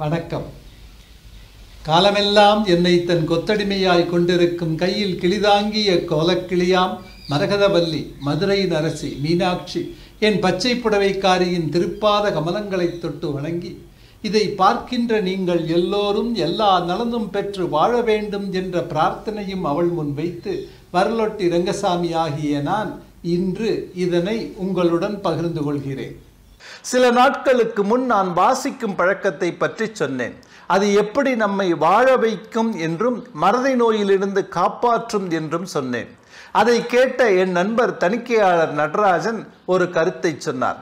வணக்கம் காலமெல்லாம் என்னை தன் கொத்தடிமையாய் கொண்டிருக்கும் கையில் கிளிதாங்கிய கோலக்கிளியாம் மரகதவல்லி மதுரை நரசி மீனாட்சி என் பச்சை புடவைக்காரியின் திருப்பாத கமலங்களை தொட்டு வணங்கி இதை பார்க்கின்ற நீங்கள் எல்லோரும் எல்லா நலனும் பெற்று வாழ வேண்டும் என்ற பிரார்த்தனையும் அவள் முன் வைத்து வரலொட்டி ரங்கசாமி ஆகிய நான் இன்று இதனை உங்களுடன் பகிர்ந்து கொள்கிறேன் சில நாட்களுக்கு முன் நான் வாசிக்கும் பழக்கத்தை பற்றி சொன்னேன் அது எப்படி நம்மை வாழ வைக்கும் என்றும் மறதி நோயிலிருந்து காப்பாற்றும் என்றும் சொன்னேன் அதை கேட்ட என் நண்பர் தணிக்கையாளர் நடராஜன் ஒரு கருத்தை சொன்னார்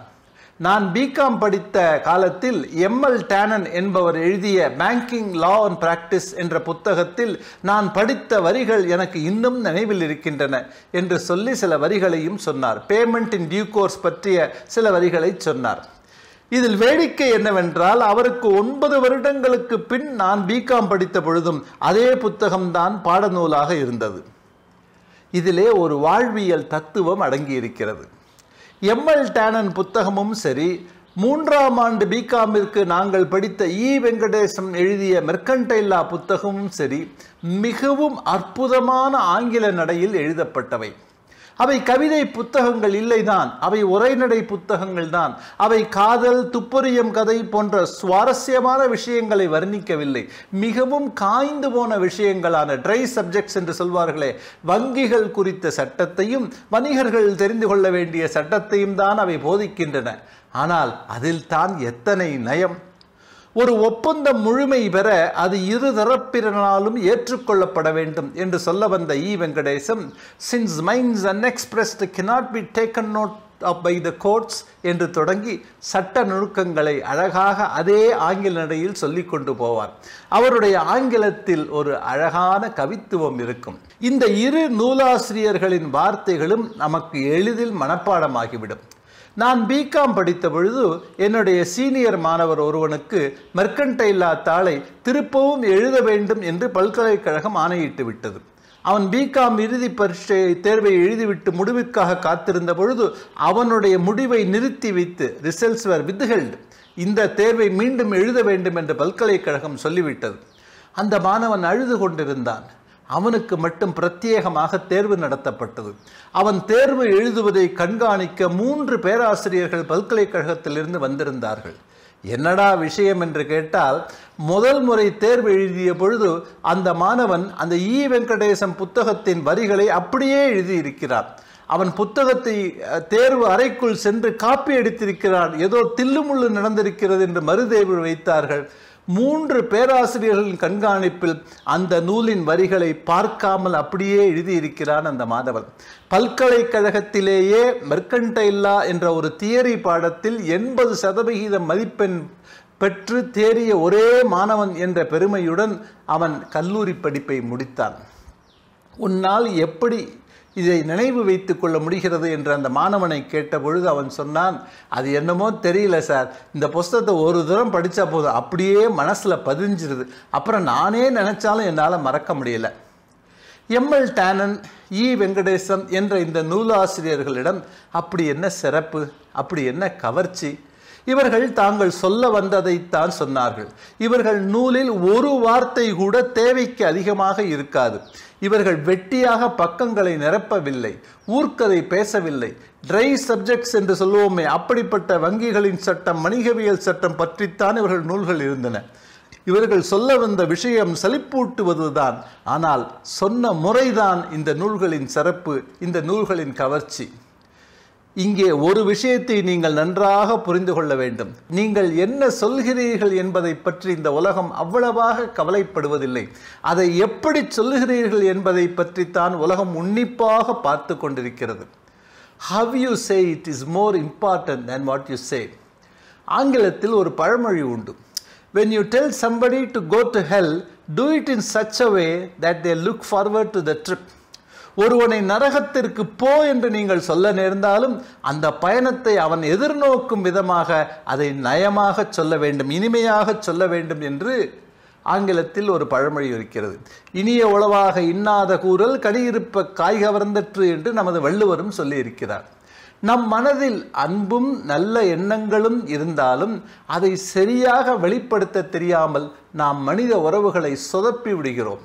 நான் பிகாம் படித்த காலத்தில் எம்எல் டேனன் என்பவர் எழுதிய பேங்கிங் லா அண்ட் பிராக்டிஸ் என்ற புத்தகத்தில் நான் படித்த வரிகள் எனக்கு இன்னும் நினைவில் இருக்கின்றன என்று சொல்லி சில வரிகளையும் சொன்னார் பேமெண்ட் இன் டியூ கோர்ஸ் பற்றிய சில வரிகளை சொன்னார் இதில் வேடிக்கை என்னவென்றால் அவருக்கு ஒன்பது வருடங்களுக்கு பின் நான் பிகாம் படித்த பொழுதும் அதே புத்தகம்தான் பாடநூலாக இருந்தது இதிலே ஒரு வாழ்வியல் தத்துவம் அடங்கியிருக்கிறது எம்எல் டேனன் புத்தகமும் சரி மூன்றாம் ஆண்டு பிகாமிற்கு நாங்கள் படித்த இ e. வெங்கடேசம் எழுதிய மெர்கன்டைலா புத்தகமும் சரி மிகவும் அற்புதமான ஆங்கில நடையில் எழுதப்பட்டவை அவை கவிதை புத்தகங்கள் இல்லைதான் அவை உரைநடை புத்தகங்கள் தான் அவை காதல் துப்பறியும் கதை போன்ற சுவாரஸ்யமான விஷயங்களை வர்ணிக்கவில்லை மிகவும் காய்ந்து போன விஷயங்களான ட்ரை சப்ஜெக்ட்ஸ் என்று சொல்வார்களே வங்கிகள் குறித்த சட்டத்தையும் வணிகர்கள் தெரிந்து கொள்ள வேண்டிய சட்டத்தையும் தான் அவை போதிக்கின்றன ஆனால் அதில் தான் எத்தனை நயம் ஒரு ஒப்பந்தம் முழுமை பெற அது இருதரப்பினராலும் ஏற்றுக்கொள்ளப்பட வேண்டும் என்று சொல்ல வந்த E Venkatesam since minds unexpressed cannot be taken note of by the courts என்று தொடங்கி சட்ட நுணுக்கங்களை அழகாக அதே ஆங்கில நடையில் சொல்லி கொண்டு போவார் அவருடைய ஆங்கிலத்தில் ஒரு அழகான கவித்துவம் இருக்கும் இந்த இரு நூலாசிரியர்களின் வார்த்தைகளும் நமக்கு எளிதில் மனப்பாடமாகிவிடும் நான் பிகாம் படித்த பொழுது என்னுடைய சீனியர் மாணவர் ஒருவனுக்கு மெர்கன்டைலா தாளை திருப்பவும் எழுத வேண்டும் என்று பல்கலைக்கழகம் ஆணையிட்டு விட்டது அவன் பிகாம் இறுதி பரீட்சை தேர்வை எழுதிவிட்டு முடிவிற்காக காத்திருந்த பொழுது அவனுடைய முடிவை நிறுத்தி வைத்து ரிசல்ட்ஸ் வேர் வித்ஹெல்டு இந்த தேர்வை மீண்டும் எழுத வேண்டும் என்று பல்கலைக்கழகம் சொல்லிவிட்டது அந்த மாணவன் அழுது கொண்டிருந்தான் அவனுக்கு மட்டும் பிரத்யேகமாக தேர்வு நடத்தப்பட்டது அவன் தேர்வு எழுதுவதை கண்காணிக்க மூன்று பேராசிரியர்கள் பல்கலைக்கழகத்திலிருந்து வந்திருந்தார்கள் என்னடா விஷயம் என்று கேட்டால் முதல் முறை தேர்வு எழுதிய பொழுது அந்த மாணவன் அந்த இ வெங்கடேசன் புத்தகத்தின் வரிகளை அப்படியே எழுதியிருக்கிறான் அவன் புத்தகத்தை தேர்வு அறைக்குள் சென்று காப்பி அடித்திருக்கிறான் ஏதோ தில்லுமுள்ளு நடந்திருக்கிறது என்று மறுதேர்வு வைத்தார்கள் மூன்று பேராசிரியர்களின் கண்காணிப்பில் அந்த நூலின் வரிகளை பார்க்காமல் அப்படியே எழுதியிருக்கிறான் அந்த மாதவன் பல்கலைக்கழகத்திலேயே மெர்கண்டைல்லா என்ற ஒரு தியரி பாடத்தில் எண்பது சதவிகித மதிப்பெண் பெற்று தேறிய ஒரே மாணவன் என்ற பெருமையுடன் அவன் கல்லூரி படிப்பை முடித்தான் உன்னால் எப்படி இதை நினைவு வைத்து கொள்ள முடிகிறது என்று அந்த மாணவனை கேட்ட பொழுது அவன் சொன்னான் அது என்னமோ தெரியல சார் இந்த புஸ்தகத்தை ஒரு தூரம் படித்தா போதும் அப்படியே மனசில் பதிஞ்சிருது அப்புறம் நானே நினச்சாலும் என்னால் மறக்க முடியல எம்எல் டேனன் இ வெங்கடேசன் என்ற இந்த நூலாசிரியர்களிடம் அப்படி என்ன சிறப்பு அப்படி என்ன கவர்ச்சி இவர்கள் தாங்கள் சொல்ல வந்ததைத்தான் சொன்னார்கள் இவர்கள் நூலில் ஒரு வார்த்தை கூட தேவைக்கு அதிகமாக இருக்காது இவர்கள் வெட்டியாக பக்கங்களை நிரப்பவில்லை ஊர்க்கதை பேசவில்லை ட்ரை சப்ஜெக்ட்ஸ் என்று சொல்லுவோமே அப்படிப்பட்ட வங்கிகளின் சட்டம் வணிகவியல் சட்டம் பற்றித்தான் இவர்கள் நூல்கள் இருந்தன இவர்கள் சொல்ல வந்த விஷயம் சலிப்பூட்டுவதுதான் ஆனால் சொன்ன முறைதான் இந்த நூல்களின் சிறப்பு இந்த நூல்களின் கவர்ச்சி இங்கே ஒரு விஷயத்தை நீங்கள் நன்றாக புரிந்து கொள்ள வேண்டும் நீங்கள் என்ன சொல்கிறீர்கள் என்பதை பற்றி இந்த உலகம் அவ்வளவாக கவலைப்படுவதில்லை அதை எப்படி சொல்கிறீர்கள் என்பதை பற்றித்தான் உலகம் உன்னிப்பாக பார்த்து கொண்டிருக்கிறது how you say it is more important than what you say ஆங்கிலத்தில் ஒரு பழமொழி உண்டு when you tell somebody to go to hell do it in such a way that they look forward to the trip ஒருவனை நரகத்திற்கு போ என்று நீங்கள் சொல்ல நேர்ந்தாலும் அந்த பயணத்தை அவன் எதிர்நோக்கும் விதமாக அதை நயமாக சொல்ல வேண்டும் இனிமையாக சொல்ல வேண்டும் என்று ஆங்கிலத்தில் ஒரு பழமொழி இருக்கிறது இனிய உளவாக இன்னாத கூறல் கடியிருப்ப காய்கவர்ந்தற்று என்று நமது வள்ளுவரும் சொல்லியிருக்கிறார் நம் மனதில் அன்பும் நல்ல எண்ணங்களும் இருந்தாலும் அதை சரியாக வெளிப்படுத்த தெரியாமல் நாம் மனித உறவுகளை சொதப்பி விடுகிறோம்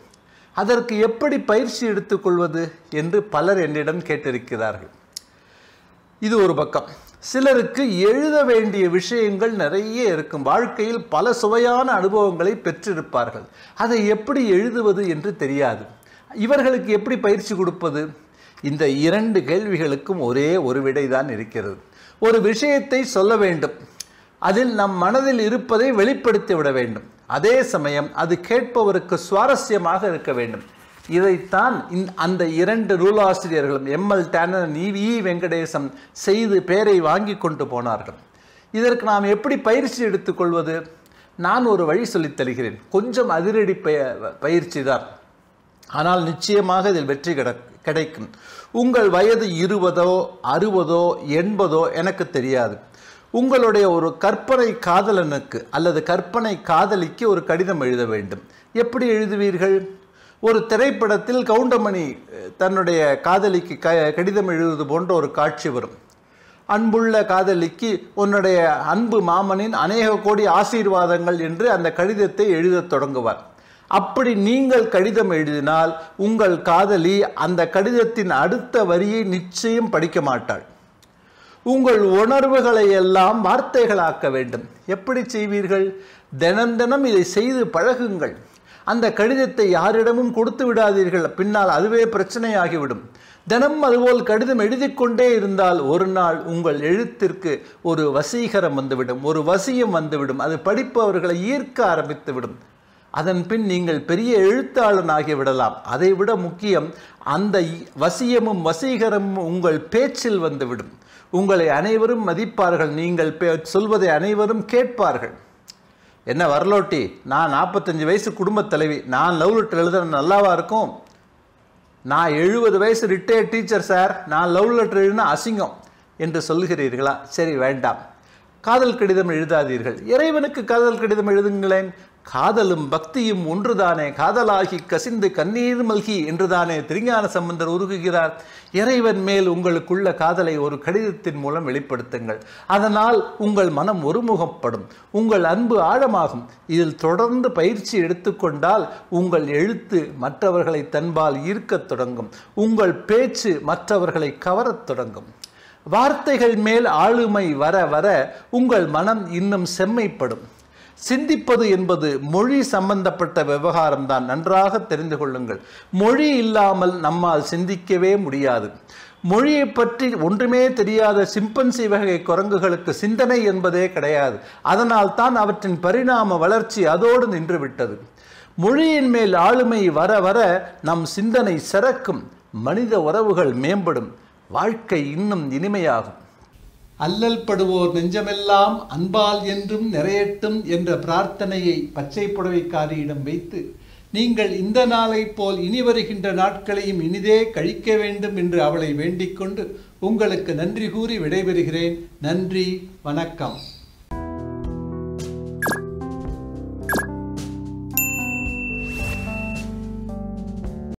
அதற்கு எப்படி பயிற்சி எடுத்துக்கொள்வது என்று பலர் என்னிடம் கேட்டிருக்கிறார்கள் இது ஒரு பக்கம் சிலருக்கு எழுத வேண்டிய விஷயங்கள் நிறைய இருக்கும் வாழ்க்கையில் பல சுவையான அனுபவங்களை பெற்றிருப்பார்கள் அதை எப்படி எழுதுவது என்று தெரியாது இவர்களுக்கு எப்படி பயிற்சி கொடுப்பது இந்த இரண்டு கேள்விகளுக்கும் ஒரே ஒரு விடைதான் இருக்கிறது ஒரு விஷயத்தை சொல்ல வேண்டும் அதில் நம் மனதில் இருப்பதை வெளிப்படுத்தி விட வேண்டும் அதே சமயம் அது கேட்பவருக்கு சுவாரஸ்யமாக இருக்க வேண்டும் இதைத்தான் அந்த இரண்டு நூலாசிரியர்களும் M L Tannan E Venkatesam செய்து பேரை வாங்கி கொண்டு போனார்கள் இதற்கு நாம் எப்படி பயிற்சி எடுத்துக்கொள்வது நான் ஒரு வழி சொல்லித் தருகிறேன் கொஞ்சம் அதிரடி பய பயிற்சி தான் ஆனால் நிச்சயமாக இதில் வெற்றி கிட கிடைக்கும் உங்கள் வயது இருபதோ அறுபதோ எண்பதோ எனக்கு தெரியாது உங்களுடைய ஒரு கற்பனை காதலனுக்கு அல்லது கற்பனை காதலிக்கு ஒரு கடிதம் எழுத வேண்டும் எப்படி எழுதுவீர்கள் ஒரு திரைப்படத்தில் கவுண்டமணி தன்னுடைய காதலிக்கு க கடிதம் எழுதுவது போன்ற ஒரு காட்சி வரும் அன்புள்ள காதலிக்கு உன்னுடைய அன்பு மாமனின் அநேக கோடி ஆசீர்வாதங்கள் என்று அந்த கடிதத்தை எழுதத் தொடங்குவார் அப்படி நீங்கள் கடிதம் எழுதினால் உங்கள் காதலி அந்த கடிதத்தின் அடுத்த வரியை நிச்சயம் படிக்க மாட்டாள் உங்கள் உணர்வுகளை எல்லாம் வார்த்தைகளாக்க வேண்டும் எப்படி செய்வீர்கள் தினம் தினம் இதை செய்து பழகுங்கள் அந்த கடிதத்தை யாரிடமும் கொடுத்து விடாதீர்கள் பின்னால் அதுவே பிரச்சனையாகிவிடும் தினம் அதுபோல் கடிதம் எழுதி கொண்டே இருந்தால் ஒரு நாள் உங்கள் எழுத்திற்கு ஒரு வசீகரம் வந்துவிடும் ஒரு வசியம் வந்துவிடும் அது படிப்பவர்களை ஈர்க்க ஆரம்பித்துவிடும் அதன் பின் நீங்கள் பெரிய எழுத்தாளன் ஆகிவிடலாம் அதைவிட முக்கியம் அந்த வசியமும் வசீகரமும் உங்கள் பேச்சில் வந்துவிடும் உங்களை அனைவரும் மதிப்பார்கள் நீங்கள் சொல்வதை அனைவரும் கேட்பார்கள் என்ன வரலோட்டி நான் நாற்பத்தஞ்சு வயசு குடும்பத் தலைவி நான் லவ் லெட்டர் எழுதுற நல்லாவா இருக்கும் நான் எழுபது வயசு ரிட்டையர்ட் டீச்சர் சார் நான் லவ் லெட்டர் எழுதினா அசிங்கம் என்று சொல்கிறீர்களா சரி வேண்டாம் காதல் கடிதம் எழுதாதீர்கள் இறைவனுக்கு காதல் கடிதம் எழுதுங்களேன் காதலும் பக்தியும் ஒன்றுதானே காதலாகி கசிந்து கண்ணீர் மல்கி என்றுதானே திருஞான சம்பந்தர் உருகுகிறார் இறைவன் மேல் உங்களுக்குள்ள காதலை ஒரு கடிதத்தின் மூலம் வெளிப்படுத்துங்கள் அதனால் உங்கள் மனம் ஒருமுகப்படும் உங்கள் அன்பு ஆழமாகும் இதில் தொடர்ந்து பயிற்சி எடுத்துக்கொண்டால் உங்கள் எழுத்து மற்றவர்களை தன்பால் ஈர்க்கத் தொடங்கும் உங்கள் பேச்சு மற்றவர்களை கவரத் தொடங்கும் வார்த்தைகள் மேல் ஆளுமை வர வர உங்கள் மனம் இன்னும் செம்மைப்படும் சிந்திப்பது என்பது மொழி சம்பந்தப்பட்ட விவகாரம் தான் நன்றாக தெரிந்து கொள்ளுங்கள் மொழி இல்லாமல் நம்மால் சிந்திக்கவே முடியாது மொழியை பற்றி ஒன்றுமே தெரியாத சிம்பன்சி வகை குரங்குகளுக்கு சிந்தனை என்பதே கிடையாது அதனால் தான் அவற்றின் பரிணாம வளர்ச்சி அதோடு நின்றுவிட்டது மொழியின் மேல் ஆளுமை வர வர நம் சிந்தனை சிறக்கும் மனித உறவுகள் மேம்படும் வாழ்க்கை இன்னும் இனிமையாகும் அல்லல் படுவோர் நெஞ்சமெல்லாம் அன்பால் என்றும் நிறையட்டும் என்ற பிரார்த்தனையை பச்சை புடவைக்காரியிடம் வைத்து நீங்கள் இந்த நாளைப் போல் இனி வருகின்ற நாட்களையும் இனிதே கழிக்க வேண்டும் என்று அவளை வேண்டிக் கொண்டு உங்களுக்கு நன்றி கூறி விடைபெறுகிறேன் நன்றி வணக்கம்